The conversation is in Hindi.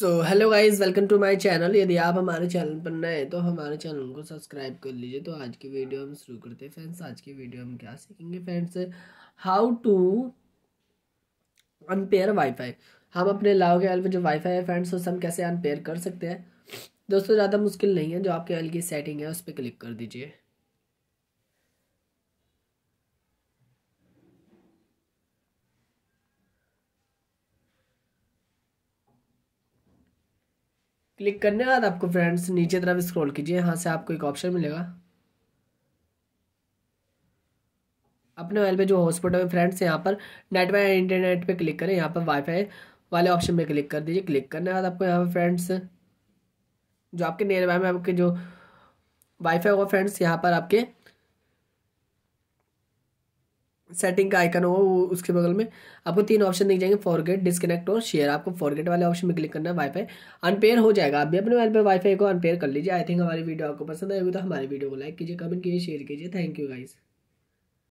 so hello guys welcome to my channel यदि आप हमारे चैनल पर नए हैं तो हमारे चैनल को सब्सक्राइब कर लीजिए तो आज की वीडियो हम शुरू करते हैं फ्रेंड्स आज की वीडियो हम क्या सीखेंगे friends how to unpair WiFi हम अपने लाओ के एल पर जो वाईफाई है फ्रेंड्स उससे हम कैसे अनपेयर कर सकते हैं दोस्तों ज़्यादा मुश्किल नहीं है जो आपके एल की सेटिंग है उस पर क्लिक कर दीजिए क्लिक करने के बाद आपको फ्रेंड्स नीचे तरफ स्क्रॉल कीजिए यहाँ से आपको एक ऑप्शन मिलेगा अपने मोबाइल पे जो हॉटस्पॉट है फ्रेंड्स यहाँ पर नेट वाई इंटरनेट पे क्लिक करें यहाँ पर वाईफाई वाले ऑप्शन पे क्लिक कर दीजिए क्लिक करने के बाद आपको यहाँ पर फ्रेंड्स जो आपके नियर बाय में आपके जो वाईफाई होगा फ्रेंड्स यहाँ पर आपके सेटिंग का आइकन होगा वो उसके बगल में आपको तीन ऑप्शन दिख जाएंगे फॉरगेट डिस्कनेक्ट और शेयर आपको फॉरगेट वाले ऑप्शन में क्लिक करना है वाईफाई अनपेयर हो जाएगा आप भी अपने मोबाइल पर वाईफाई को अनपेयर कर लीजिए आई थिंक हमारी वीडियो आपको पसंद आएगी तो हमारी वीडियो को लाइक कीजिए कमेंट कीजिए शेयर कीजिए थैंक यू गाइज़